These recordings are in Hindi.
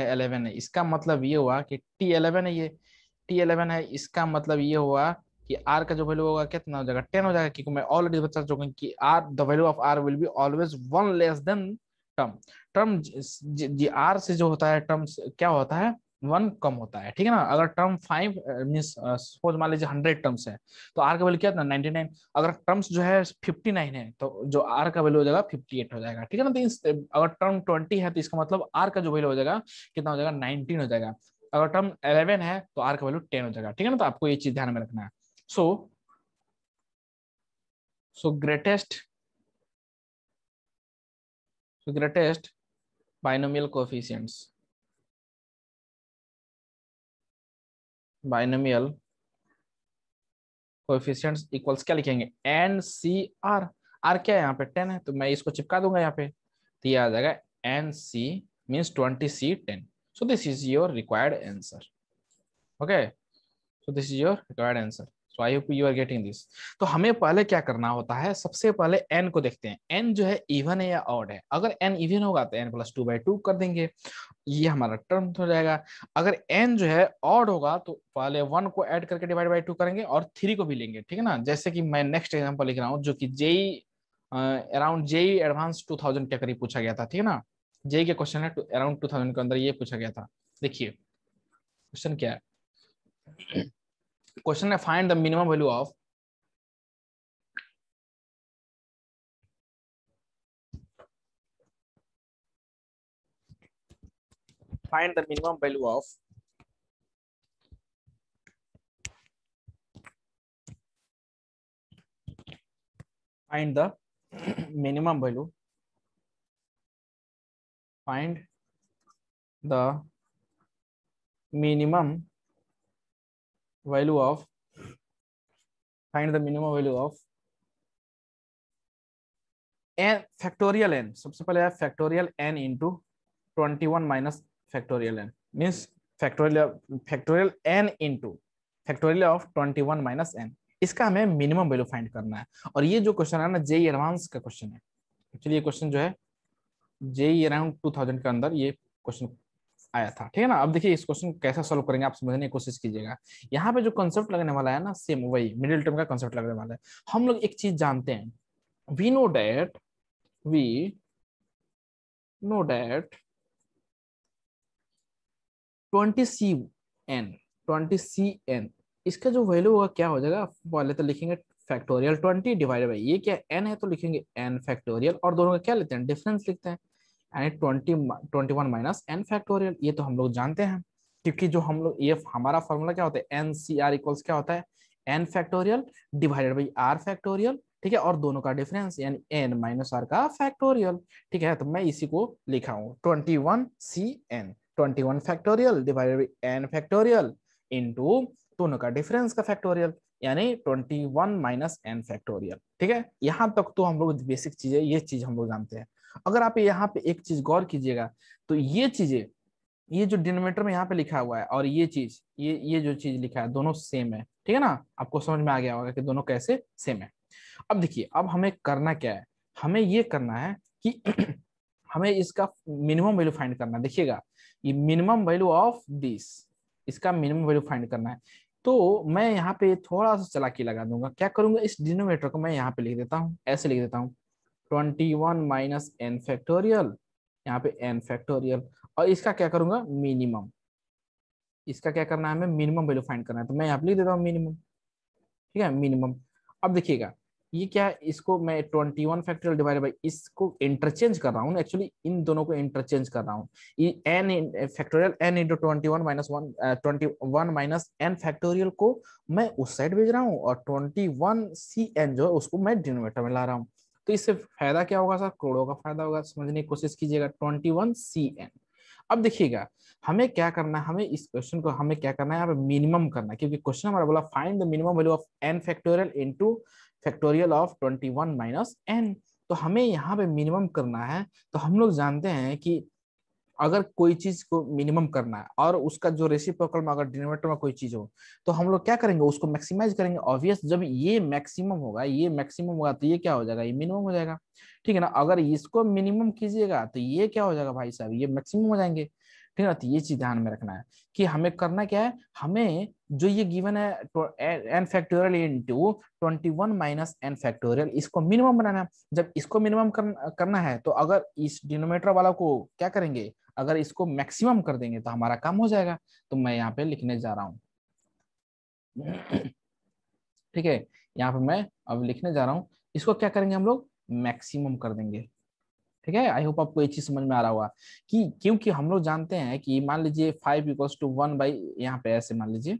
एलेवन है इसका मतलब ये हुआ कि टी एलेवन है ये टी एलेवन है इसका मतलब ये हुआ कि आर का जो वैल्यू होगा कितना हो जाएगा टेन हो जाएगा क्योंकि मैं ऑलरेडी बता चुका कि R the value of R will be always one less than term term जी आर से जो होता है टर्म क्या होता है वन कम होता है ठीक है ना अगर टर्म फाइव मीन्स सपोज मान लीजिए हंड्रेड टर्म्स है तो आर का वैल्यू क्या था नाइनटी नाइन अगर टर्म्स जो है फिफ्टी नाइन है तो जो आर का वैल्यू हो जाएगा फिफ्टी एट हो जाएगा ठीक है ना तो अगर टर्म ट्वेंटी है तो इसका मतलब आर का जो वैल्यू हो जाएगा कितना हो जाएगा नाइनटीन हो जाएगा अगर टर्म इलेवन है तो आर का वैल्यू टेन हो जाएगा ठीक है ना तो आपको ये चीज ध्यान में रखना है so so greatest so greatest binomial coefficients binomial coefficients equals क्या लिखेंगे एन सी आर आर क्या है यहाँ पे टेन है तो मैं इसको चिपका दूंगा यहाँ पे तो ये आ जाएगा N C means twenty C ten so this is your required answer okay so this is your required answer so I hope you are getting this तो हमें पहले क्या करना होता है सबसे पहले एन को देखते हैं एन जो है इवन है या ऑड है अगर एन इवन होगा तो N plus two by two कर देंगे ये हमारा टर्म हो जाएगा अगर एन जो है ऑड होगा तो पहले वन को एड करके डिवाइड बाई टू करेंगे और थ्री को भी लेंगे ठीक है ना जैसे कि मैं नेक्स्ट एग्जाम्पल लिख रहा हूँ जो कि JEE around JEE advance two thousand के करीब पूछा गया था ठीक है ना जेई के क्वेश्चन है अराउंड टू थाउजेंड के अंदर ये पूछा गया था देखिए क्वेश्चन क्या है Question I find the minimum value of find the minimum value of find the minimum value find the minimum value of find the minimum value of n factorial n सबसे पहले है factorial n into 21 minus factorial n means factorial factorial n into factorial of 21 minus n इसका हमें मिनिमम वैल्यू फाइंड करना है और ये जो क्वेश्चन है ना जेई एडवांस का क्वेश्चन है एक्चुअली ये क्वेश्चन जो है जेई अराउंड 2000 के अंदर ये क्वेश्चन आया था ठीक है ना अब देखिए इस क्वेश्चन को कैसे सॉल्व करेंगे आप समझने की कोशिश कीजिएगा यहाँ पे जो कंसेप्ट लगने वाला है ना सेम वही मिडिल टर्म का कंसेप्ट लगने वाला है हम लोग एक चीज जानते हैं we know that we know that twenty C N twenty C N इसका जो वैल्यू होगा क्या हो जाएगा पहले तो लिखेंगे फैक्टोरियल ट्वेंटी डिवाइडेड बाई ये क्या एन है तो लिखेंगे एन फैक्टोरियल और दोनों का क्या लेते हैं डिफरेंस लिखते हैं यानी twenty twenty one minus N factorial ये तो हम लोग जानते हैं क्योंकि जो हम लोग ये हमारा फॉर्मूला क्या होता है एन सी आर इक्वल्स क्या होता है N factorial divided by R factorial ठीक है और दोनों का डिफरेंस यानी एन माइनस आर का फैक्टोरियल ठीक है तो मैं इसी को लिखा हूँ twenty one C N twenty one factorial divided by N factorial into दोनों का डिफरेंस का फैक्टोरियल यानी twenty one minus N factorial ठीक है यहाँ तक तो हम लोग बेसिक चीजें ये चीज हम लोग जानते हैं अगर आप यहाँ पे एक चीज गौर कीजिएगा तो ये चीजें ये जो डिनोमीटर में यहाँ पे लिखा हुआ है और ये चीज ये ये जो चीज लिखा है दोनों सेम है ठीक है ना आपको समझ में आ गया होगा कि दोनों कैसे सेम है अब देखिए अब हमें करना क्या है हमें ये करना है कि हमें इसका मिनिमम वैल्यू फाइंड करना है देखिएगा ये मिनिमम वैल्यू ऑफ दिस इसका मिनिमम वैल्यू फाइंड करना है तो मैं यहाँ पे थोड़ा सा चलाकी लगा दूंगा क्या करूंगा इस डिनोमेटर को मैं यहाँ पे लिख देता हूँ ऐसे लिख देता हूँ twenty one minus N factorial यहाँ पे एन फैक्टोरियल और इसका क्या करूंगा मिनिमम इसका क्या करना है हमें मिनिमम वैल्यू फाइंड करना है तो मैं यहाँ पे लिख देता हूँ मिनिमम ठीक है मिनिमम अब देखिएगा ये क्या है इसको मैं twenty one factorial divide by इसको इंटरचेंज कर रहा हूँ एक्चुअली इन दोनों को इंटरचेंज कर रहा हूँ N factorial N into twenty one minus one twenty one minus N factorial को मैं उस साइड भेज रहा हूँ और ट्वेंटी वन सी एन जो है उसको मैं डिनोमीटर में ला रहा हूँ तो इससे फायदा क्या होगा सर करोड़ों का फायदा होगा समझने की कोशिश कीजिएगा ट्वेंटी वन सी एन अब देखिएगा हमें क्या करना है हमें इस क्वेश्चन को हमें क्या करना है यहाँ पे मिनिमम करना है क्योंकि क्वेश्चन हमारा बोला find the minimum value of N factorial into factorial of twenty one minus N तो हमें यहाँ पे मिनिमम करना है तो हम लोग जानते हैं कि अगर कोई चीज को मिनिमम करना है और उसका जो रेसिप्रोकल में अगर डिनोमीटर में कोई चीज हो तो हम लोग क्या करेंगे उसको मैक्सिमाइज करेंगे ऑब्वियस जब ये मैक्सिमम होगा ये मैक्सिमम होगा तो ये क्या हो जाएगा ये मिनिमम हो जाएगा ठीक है ना अगर इसको मिनिमम कीजिएगा तो ये क्या हो जाएगा भाई साहब ये मैक्सिमम हो जाएंगे ठीक है ये चीज ध्यान में रखना है कि हमें करना क्या है हमें जो ये गिवन है N factorial into twenty one minus N factorial इसको मिनिमम बनाना है जब इसको मिनिमम कर, करना है तो अगर इस डिनोमेटर वाला को क्या करेंगे अगर इसको मैक्सिमम कर देंगे तो हमारा काम हो जाएगा तो मैं यहाँ पे लिखने जा रहा हूँ ठीक है यहाँ पे मैं अब लिखने जा रहा हूँ इसको क्या करेंगे हम लोग मैक्सिमम कर देंगे ठीक है आई होप आपको ये चीज समझ में आ रहा होगा कि क्योंकि हम लोग जानते हैं कि मान लीजिए five equals to one by यहाँ पे ऐसे मान लीजिए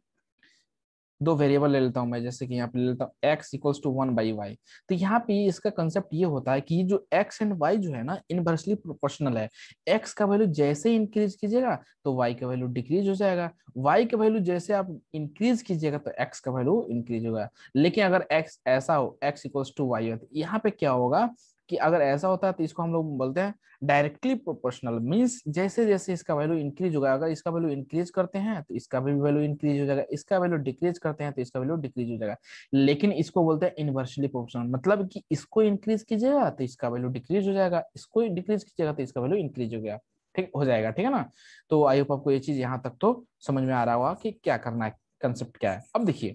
दो वेरिएबल ले लेता हूँ मैं जैसे कि यहाँ पे ले लेता हूँ X equals to one by Y तो यहाँ पे इसका कंसेप्ट ये होता है कि जो एक्स एंड वाई जो है ना इनवर्सली प्रोपोर्शनल है एक्स का वैल्यू जैसे इंक्रीज कीजिएगा तो वाई का वैल्यू डिक्रीज हो जाएगा वाई का वैल्यू जैसे आप इंक्रीज कीजिएगा तो एक्स का वैल्यू इंक्रीज होगा लेकिन अगर एक्स ऐसा हो एक्स इक्वल्स टू वाई हो तो यहाँ पे क्या होगा कि अगर ऐसा होता है तो इसको हम लोग बोलते हैं डायरेक्टली प्रोपोर्शनल मीन्स जैसे जैसे इसका वैल्यू इंक्रीज होगा अगर इसका वैल्यू इंक्रीज करते हैं तो इसका भी वैल्यू इंक्रीज हो जाएगा इसका वैल्यू डिक्रीज करते हैं तो इसका वैल्यू डिक्रीज हो जाएगा लेकिन इसको बोलते हैं इनवर्सली प्रोपोर्शनल मतलब कि इसको इंक्रीज कीजिएगा तो इसका वैल्यू डिक्रीज हो जाएगा इसको डिक्रीज कीजिएगा तो इसका वैल्यू इंक्रीज हो गया ठीक हो जाएगा ठीक है ना तो आई होप आपको ये चीज यहाँ तक तो समझ में आ रहा होगा कि क्या करना है कंसेप्ट क्या है अब देखिए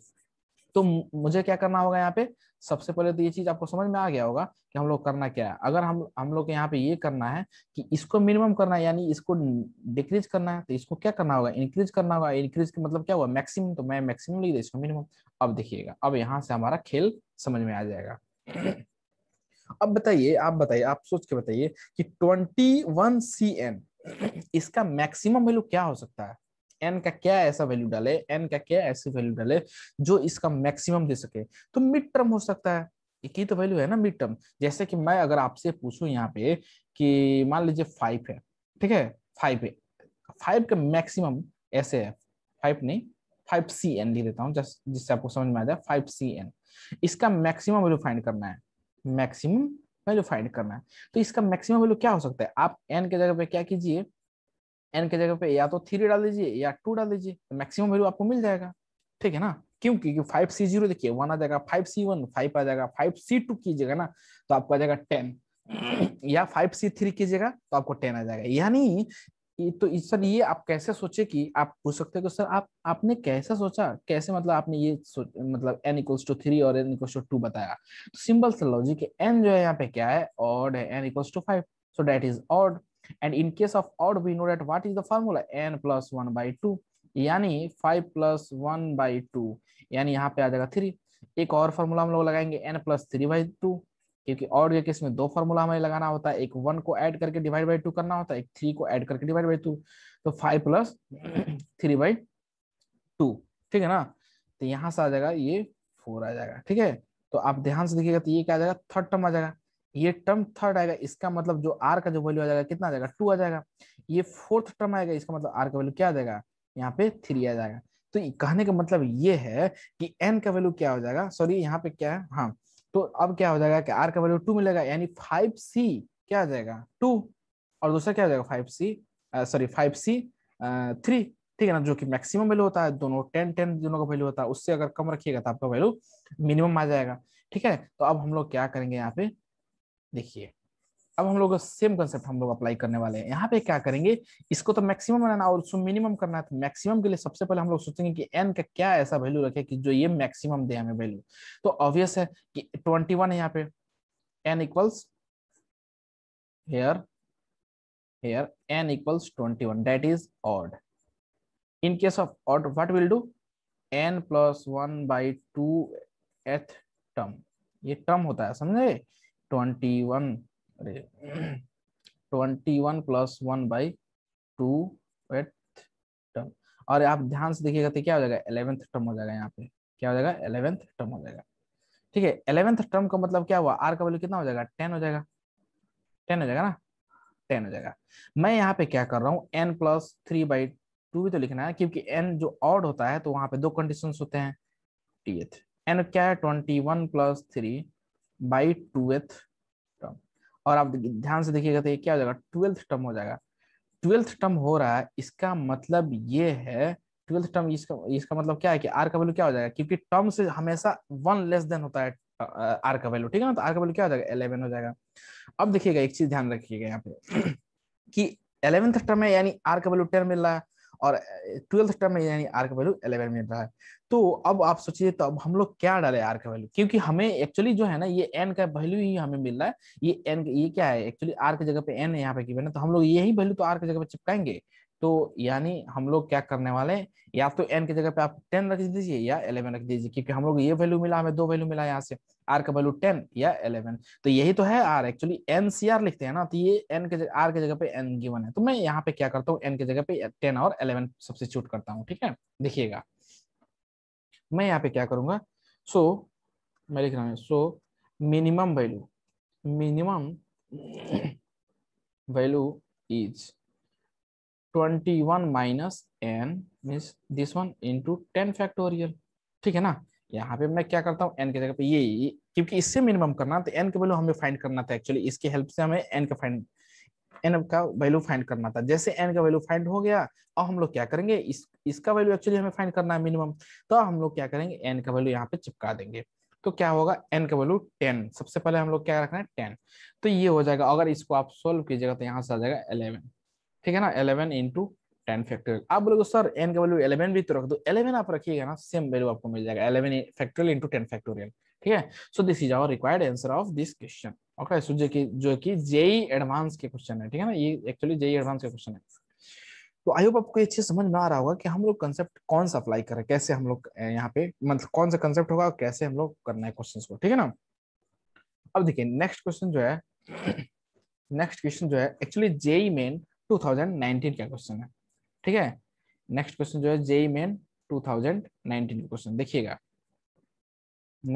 तो मुझे क्या करना होगा यहाँ पे सबसे पहले तो ये चीज आपको समझ में आ गया होगा कि हम लोग करना क्या है अगर हम हम लोग यहाँ पे ये करना है कि इसको मिनिमम करना है यानी इसको डिक्रीज करना है तो इसको क्या करना होगा इंक्रीज करना होगा इंक्रीज का मतलब क्या हुआ मैक्सिमम तो मैं मैक्सिमम ले इसको मिनिमम अब देखिएगा अब यहाँ से हमारा खेल समझ में आ जाएगा अब बताइए आप बताइए आप सोच के बताइए कि ट्वेंटी वन सी एन इसका मैक्सिमम वैल्यू क्या हो सकता है एन का क्या ऐसा वैल्यू डाले एन का क्या ऐसी वैल्यू डाले जो इसका मैक्सिमम दे सके तो मिड टर्म हो सकता है एक ही तो वैल्यू है ना मिड टर्म जैसे कि मैं अगर आपसे पूछूं यहाँ पे कि मान लीजिए फाइव है ठीक है फाइव है फाइव का मैक्सिमम ऐसे है फाइव नहीं फाइव सी एन लिख देता हूँ जिससे आपको समझ में आ जाए फाइव सी एन इसका मैक्सिमम वैल्यू फाइंड करना है मैक्सिमम वैल्यू फाइंड करना है तो इसका मैक्सिमम वैल्यू क्या हो सकता है आप एन के जगह पे क्या कीजिए एन के जगह पे या तो थ्री डाल दीजिए या टू डाल दीजिए तो मैक्सिमम वैल्यू आपको मिल जाएगा ठीक है ना क्यों क्योंकि फाइव सी जीरो देखिए वन आ जाएगा फाइव सी वन फाइव आ जाएगा फाइव सी टू कीजिएगा ना तो आपको आ जाएगा टेन या फाइव सी थ्री कीजिएगा तो आपको टेन आ जाएगा यानी तो सर ये आप कैसे सोचे कि आप पूछ सकते हो सर आप आपने कैसे सोचा कैसे मतलब आपने ये मतलब एन इक्वल्स टू थ्री और एन इक्वल्स टू टू बताया सिंपल सर लॉजिक एन जो है यहाँ पे क्या है ऑड है N equals to five so that is odd and in case of odd we know that what is the formula n plus 1 by 2 यानी 5 plus 1 by 2 यानी यहाँ पे आ जाएगा 3 एक और फार्मूला हम लोग लगाएंगे n plus 3 by 2 क्योंकि और के केस में दो फार्मूला हमें लगाना होता है एक वन को ऐड करके डिवाइड बाय टू करना होता है एक थ्री को ऐड करके डिवाइड बाय टू तो five plus three by two ठीक है ना तो यहां से आ जाएगा ये फोर आ जाएगा ठीक है तो आप ध्यान से देखिएगा तो ये क्या आ जाएगा थर्ड टर्म आ जाएगा ये टर्म थर्ड आएगा इसका मतलब जो आर का जो वैल्यू आ जाएगा कितना आ जाएगा टू आ जाएगा ये फोर्थ टर्म आएगा इसका मतलब आर का वैल्यू क्या आ जाएगा यहाँ पे थ्री आ जाएगा तो कहने का मतलब ये है कि एन का वैल्यू क्या हो जाएगा सॉरी यहाँ पे क्या है हाँ तो अब क्या हो जाएगा कि आर का वैल्यू टू मिलेगा यानी फाइव सी क्या आ जाएगा टू और दूसरा क्या हो जाएगा five C sorry five C three ठीक है ना जो कि मैक्सिमम वैल्यू होता है दोनों टेन टेन दोनों का वैल्यू होता है उससे अगर कम रखिएगा तो आपका वैल्यू मिनिमम आ जाएगा ठीक है तो अब हम लोग क्या करेंगे यहाँ पे देखिए अब हम लोग सेम कंसेप्ट हम लोग अप्लाई करने वाले हैं यहाँ पे क्या करेंगे इसको तो मैक्सिमम बनाना और उसको मिनिमम करना है तो मैक्सिमम के लिए सबसे पहले हम लोग सोचेंगे कि एन का क्या ऐसा वैल्यू रखे कि जो ये मैक्सिमम दे हमें वैल्यू तो ऑब्वियस है कि ट्वेंटी वन है यहाँ पे N equals here N equals twenty one that is odd in case of odd what will do N plus one by two th term ये टर्म होता है समझे ट्वेंटी वन अरे twenty one plus one by two th term और आप ध्यान से देखिएगा तो क्या हो जाएगा एलेवेंथ टर्म हो जाएगा यहाँ पे क्या हो जाएगा एलेवेंथ टर्म हो जाएगा ठीक है एलेवेंथ टर्म का मतलब क्या हुआ आर का वैल्यू कितना हो जाएगा टेन हो जाएगा टेन हो जाएगा ना टेन हो जाएगा मैं यहाँ पे क्या कर रहा हूँ N plus three by two भी तो लिखना है क्योंकि एन जो ऑड होता है तो वहां पे दो कंडीशन होते हैं टी एथ एन क्या है twenty one plus three by twelfth term और आप ध्यान से देखिएगा तो ये क्या हो जाएगा ट्वेल्थ टर्म हो जाएगा ट्वेल्थ टर्म हो रहा है इसका मतलब ये है ट्वेल्थ टर्म इसका इसका मतलब क्या है कि आर का वैल्यू क्या हो जाएगा क्योंकि टर्म से हमेशा वन लेस देन होता है आर का वैल्यू ठीक है ना तो आर का वैल्यू क्या हो जाएगा एलेवन हो जाएगा अब देखिएगा एक चीज ध्यान रखिएगा यहाँ पे कि एलेवेंथ टर्म है यानी आर का वैल्यू टेन मिल रहा है और ट्वेल्थ टर्म में यानी आर का वैल्यू इलेवन मिल रहा है तो अब आप सोचिए तो अब हम लोग क्या डाले आर का वैल्यू क्योंकि हमें एक्चुअली जो है ना ये एन का वैल्यू ही हमें मिल रहा है ये एन ये क्या है एक्चुअली आर की जगह पे एन है यहाँ पे की तो हम लोग यही वैल्यू तो आर की जगह पे चिपकाएंगे तो यानी हम लोग क्या करने वाले हैं या तो एन की जगह पे आप टेन रख दीजिए या इलेवन रख दीजिए क्योंकि हम लोग ये वैल्यू मिला हमें दो वैल्यू मिला यहाँ से आर का वैल्यू टेन या इलेवन तो यही तो है R actually N C R लिखते हैं ना तो ये एन के जगह आर के जगह पे एन गिवन है तो मैं यहाँ पे क्या करता हूँ एन की जगह पे टेन और इलेवन चूट करता हूँ ठीक है देखिएगा मैं यहाँ पे क्या करूंगा सो so, मैं लिख रहा हूँ so minimum value minimum value is 21 minus N means this one into ten factorial ठीक है ना यहाँ पे मैं क्या करता हूँ एन के जगह पे ये क्योंकि इससे मिनिमम करना तो एन के वैल्यू हमें फाइंड करना था एक्चुअली इसके हेल्प से हमें एन का फाइंड एन का वैल्यू फाइंड करना था जैसे एन का वैल्यू फाइंड हो गया अब हम लोग क्या करेंगे इस इसका वैल्यू एक्चुअली हमें फाइंड करना है मिनिमम तो हम लोग क्या करेंगे एन का वैल्यू यहाँ पे चिपका देंगे तो क्या होगा एन का वैल्यू टेन सबसे पहले हम लोग क्या रखना है टेन तो ये हो जाएगा अगर इसको आप सोल्व कीजिएगा तो यहाँ से आ जाएगा इलेवन ठीक है ना एलेवन इंटू टेन फैक्टोरियल आप बोलोगे सर एन का वैल्यू एलेवन भी तो रख दो एलेवन आप रखिएगा ना सेम वैल्यू आपको मिल जाएगा eleven factorial into ten factorial ठीक है so this is our required answer of this question okay so जो कि जो कि जेई एडवांस e के क्वेश्चन है ठीक है ना ये एक्चुअली जेई एडवांस के क्वेश्चन है तो आई होप आपको ये चीज समझ में आ रहा होगा कि हम लोग कंसेप्ट कौन सा अप्लाई करें कैसे हम लोग यहाँ पे मतलब कौन सा कंसेप्ट होगा कैसे हम लोग करना है क्वेश्चन को ठीक है ना अब देखिए नेक्स्ट क्वेश्चन जो है नेक्स्ट क्वेश्चन जो है एक्चुअली जेई मेन 2019 का क्वेश्चन है ठीक है नेक्स्ट क्वेश्चन जो है जेई मेन 2019 का क्वेश्चन देखिएगा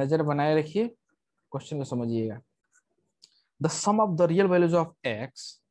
नजर बनाए रखिए क्वेश्चन को समझिएगा the sum of the real values of x